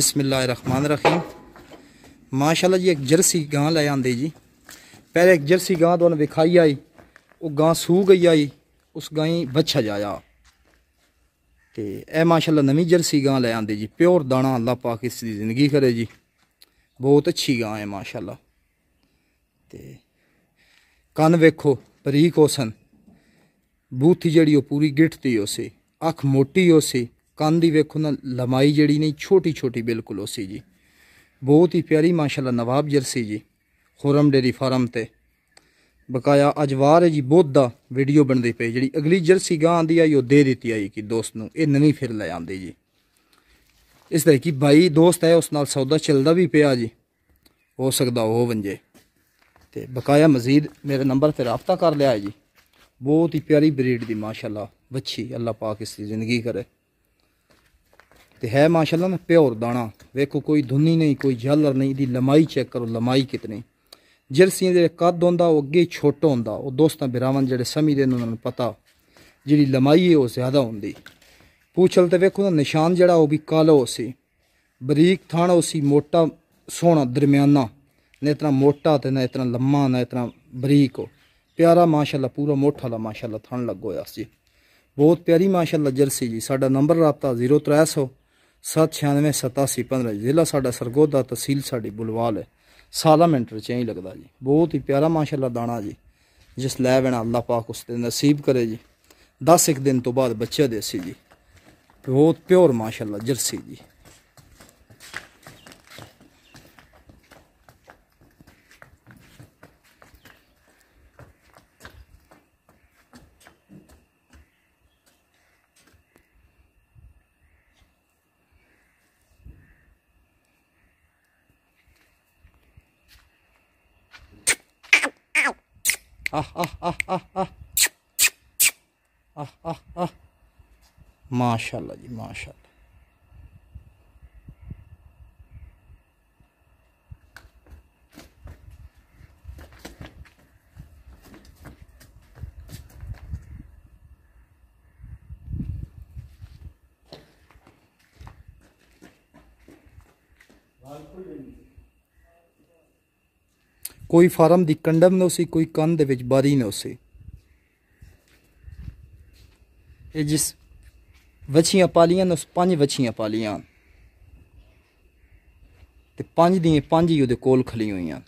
ਰਹੀਮ ਮਾਸ਼ਾਅੱਲਾ ਜੀ ਇੱਕ ਜਰਸੀ ਗਾਂ ਲੈ ਆਂਦੇ ਜੀ ਪਹਿਲੇ ਇੱਕ ਜਰਸੀ ਗਾਂ ਤੋਂ ਵਿਖਾਈ ਆਈ ਉਹ ਗਾਂ ਸੂ ਗਈ ਆਈ ਉਸ ਗਾਈ ਬੱਛਾ ਜਾਇਆ ਤੇ ਇਹ ਮਾਸ਼ਾਅੱਲਾ ਨਵੀਂ ਜਰਸੀ ਗਾਂ ਲੈ ਆਂਦੇ ਜੀ ਪਿਓਰ ਦਾਣਾ ਅੱਲਾ ਪਾਕ ਇਸ ਦੀ ਜ਼ਿੰਦਗੀ ਕਰੇ ਜੀ ਬਹੁਤ ਅੱਛੀ ਗਾਂ ਹੈ ਮਾਸ਼ਾਅੱਲਾ ਤੇ ਕੰਨ ਵੇਖੋ ਬਰੀਕ ਹੋਸਨ ਬੂਥੀ ਜਿਹੜੀ ਉਹ ਪੂਰੀ ਗਿੱਠਤੀ ਹੋਸੀ ਅੱਖ ਮੋਟੀ ਹੋਸੀ ਕੰਨ ਦੀ ਵੇਖੋ ਨਾ ਲਮਾਈ ਜਿਹੜੀ ਨਹੀਂ ਛੋਟੀ ਛੋਟੀ ਬਿਲਕੁਲ ਉਸੇ ਜੀ ਬਹੁਤ ਹੀ ਪਿਆਰੀ ਮਾਸ਼ਾਅੱਲਾ ਨਵਾਬ ਜਰਸੀ ਜੀ ਖੁਰਮ ਡੇਰੀ ਫਾਰਮ ਤੇ ਬਕਾਇਆ ਅਜਵਾਰ ਹੈ ਜੀ ਦਾ ਵੀਡੀਓ ਬਣਦੀ ਪਈ ਜਿਹੜੀ ਅਗਲੀ ਜਰਸੀ ਗਾਂ ਆਂਦੀ ਆਈ ਉਹ ਦੇ ਦਿੱਤੀ ਆਈ ਕਿ ਦੋਸਤ ਨੂੰ ਇਹ ਨਵੀਂ ਫਿਰ ਲੈ ਆਂਦੇ ਜੀ ਇਸ ਤਰ੍ਹਾਂ ਕਿ ਭਾਈ ਦੋਸਤ ਹੈ ਉਸ ਨਾਲ ਸੌਦਾ ਚੱਲਦਾ ਵੀ ਪਿਆ ਜੀ ਹੋ ਸਕਦਾ ਉਹ ਵੰਜੇ ਤੇ ਬਕਾਇਆ ਮਜ਼ੀਦ ਮੇਰੇ ਨੰਬਰ ਤੇ رابطہ ਕਰ ਲਿਆ ਜੀ ਬਹੁਤ ਹੀ ਪਿਆਰੀ ਬਰੀਡ ਦੀ ਮਾਸ਼ਾਅੱਲਾ ਬੱਚੀ ਅੱਲਾਹ ਪਾਕ ਇਸ ਦੀ ਜ਼ਿੰਦਗੀ ਕਰੇ ਤੇ ਹੈ ਮਾਸ਼ਾਅੱਲਾ ਨਾ ਪਿਓਰ ਦਾਣਾ ਵੇਖੋ ਕੋਈ ਧੁੰਨੀ ਨਹੀਂ ਕੋਈ ਜਲਰ ਨਹੀਂ ਇਹਦੀ ਲਮਾਈ ਚੈੱਕ ਕਰੋ ਲਮਾਈ ਕਿਤਨੀ ਜਰਸੀਆਂ ਦੇ ਕੱਦ ਹੁੰਦਾ ਉਹ ਅੱਗੇ ਛੋਟਾ ਹੁੰਦਾ ਉਹ ਦੋਸਤਾਂ ਬਿਰਾਵਨ ਜਿਹੜੇ ਸਮੀ ਦੇ ਉਹਨਾਂ ਨੂੰ ਪਤਾ ਜਿਹੜੀ ਲਮਾਈ ਹੈ ਉਹ ਜ਼ਿਆਦਾ ਹੁੰਦੀ ਪੂਛਲ ਤੇ ਵੇਖੋ ਨਾ ਨਿਸ਼ਾਨ ਜਿਹੜਾ ਉਹ ਵੀ ਕਾਲੋ ਸੀ ਬਰੀਕ ਥਾਣਾ ਸੀ ਮੋਟਾ ਸੋਹਣਾ ਦਰਮਿਆਨਾ ਨਾ ਇਤਨਾ ਮੋਟਾ ਤੇ ਨਾ ਇਤਨਾ ਲੰਮਾ ਨਾ ਇਤਨਾ ਬਰੀਕ ਹੋ ਪਿਆਰਾ ਮਾਸ਼ਾਅੱਲਾ ਪੂਰਾ ਮੋਠਾ ਲਾ ਮਾਸ਼ਾਅੱਲਾ ਥਣ ਲੱਗ ਹੋਇਆ ਸੀ ਬਹੁਤ ਪਿਆਰੀ ਮਾਸ਼ਾਅੱਲਾ ਜਰਸੀ ਜੀ ਸਾਡਾ ਨੰਬਰ ਰਾਪਤਾ 0300 7968715 ਜ਼ਿਲ੍ਹਾ ਸਾਡਾ ਸਰਗੋਦਾ ਤਹਿਸੀਲ ਸਾਡੀ ਬੁਲਵਾਲ ਹੈ ਸਾਲਾ ਮੈਂਟਰ ਚ ਐਂ ਲੱਗਦਾ ਜੀ ਬਹੁਤ ਹੀ ਪਿਆਰਾ ਮਾਸ਼ਾਅੱਲਾ ਦਾਣਾ ਜੀ ਜਿਸ ਲੈ ਬਣਾ ਅੱਲਾਹ ਪਾਕ ਉਸ ਤੇ ਨਸੀਬ ਕਰੇ ਜੀ 10 ਇੱਕ ਦਿਨ ਤੋਂ ਬਾਅਦ ਬੱਚਾ ਦੇਸੀ ਜੀ ਬਹੁਤ ਪਿਓਰ ਮਾਸ਼ਾਅੱਲਾ ਜਰਸੀ ਜੀ Ah ah ah ah ah. Ah ah ah. Maşallah maşallah. Alkol ਕੋਈ ਫਾਰਮ ਦੀ ਕੰਡਮ न ਸੀ ਕੋਈ ਕੰਨ ਦੇ ਵਿੱਚ ਬਾਰੀ ਨਾ ਸੀ ਇਹ ਜਿਸ ਵਛੀਆਂ ਪਾਲੀਆਂ ਨੇ ਉਸ ਪੰਜ ਵਛੀਆਂ ਪਾਲੀਆਂ ਤੇ ਪੰਜ ਦੀਆਂ ਪੰਜ ਹੀ ਉਹਦੇ ਕੋਲ ਖਲੀ ਹੋਈਆਂ